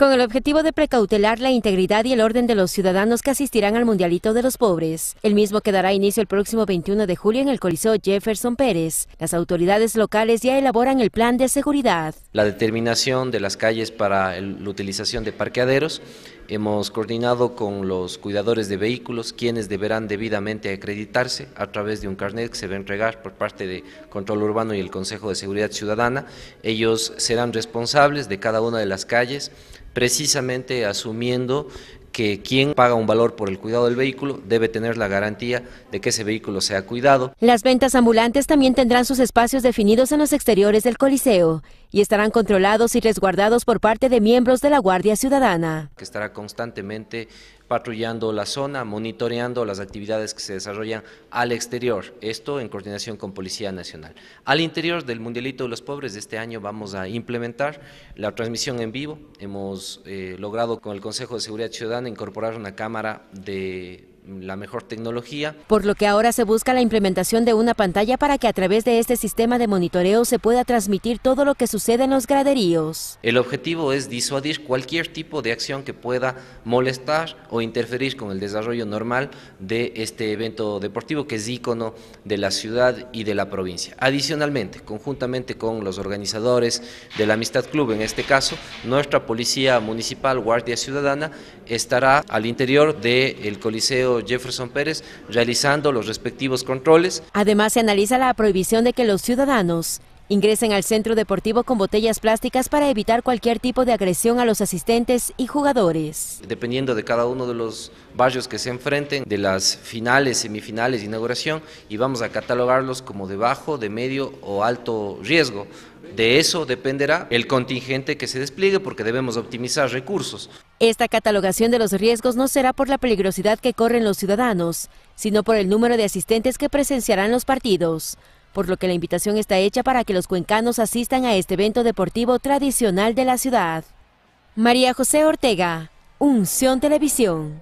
con el objetivo de precautelar la integridad y el orden de los ciudadanos que asistirán al Mundialito de los Pobres. El mismo que dará inicio el próximo 21 de julio en el Coliseo Jefferson Pérez. Las autoridades locales ya elaboran el plan de seguridad. La determinación de las calles para la utilización de parqueaderos Hemos coordinado con los cuidadores de vehículos, quienes deberán debidamente acreditarse a través de un carnet que se va a entregar por parte de Control Urbano y el Consejo de Seguridad Ciudadana. Ellos serán responsables de cada una de las calles, precisamente asumiendo que quien paga un valor por el cuidado del vehículo debe tener la garantía de que ese vehículo sea cuidado. Las ventas ambulantes también tendrán sus espacios definidos en los exteriores del Coliseo y estarán controlados y resguardados por parte de miembros de la Guardia Ciudadana. Que estará constantemente patrullando la zona, monitoreando las actividades que se desarrollan al exterior, esto en coordinación con Policía Nacional. Al interior del Mundialito de los Pobres de este año vamos a implementar la transmisión en vivo, hemos eh, logrado con el Consejo de Seguridad Ciudadana incorporar una cámara de la mejor tecnología. Por lo que ahora se busca la implementación de una pantalla para que a través de este sistema de monitoreo se pueda transmitir todo lo que sucede en los graderíos. El objetivo es disuadir cualquier tipo de acción que pueda molestar o interferir con el desarrollo normal de este evento deportivo que es ícono de la ciudad y de la provincia. Adicionalmente, conjuntamente con los organizadores de la Amistad Club, en este caso, nuestra Policía Municipal Guardia Ciudadana estará al interior del de Coliseo Jefferson Pérez realizando los respectivos controles. Además, se analiza la prohibición de que los ciudadanos ingresen al centro deportivo con botellas plásticas para evitar cualquier tipo de agresión a los asistentes y jugadores. Dependiendo de cada uno de los barrios que se enfrenten, de las finales, semifinales, inauguración, y vamos a catalogarlos como de bajo, de medio o alto riesgo. De eso dependerá el contingente que se despliegue porque debemos optimizar recursos. Esta catalogación de los riesgos no será por la peligrosidad que corren los ciudadanos, sino por el número de asistentes que presenciarán los partidos, por lo que la invitación está hecha para que los cuencanos asistan a este evento deportivo tradicional de la ciudad. María José Ortega, Unción Televisión.